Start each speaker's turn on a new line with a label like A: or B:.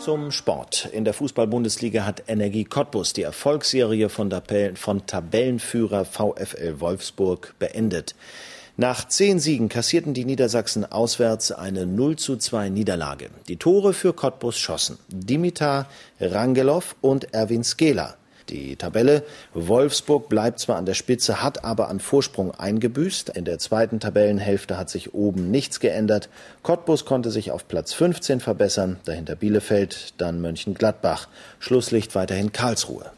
A: Zum Sport. In der Fußball-Bundesliga hat Energie Cottbus die Erfolgsserie von, von Tabellenführer VfL Wolfsburg beendet. Nach zehn Siegen kassierten die Niedersachsen auswärts eine 0 zu 2 Niederlage. Die Tore für Cottbus schossen Dimitar Rangelov und Erwin Skela. Die Tabelle Wolfsburg bleibt zwar an der Spitze, hat aber an Vorsprung eingebüßt. In der zweiten Tabellenhälfte hat sich oben nichts geändert. Cottbus konnte sich auf Platz 15 verbessern, dahinter Bielefeld, dann Mönchengladbach. Schlusslicht weiterhin Karlsruhe.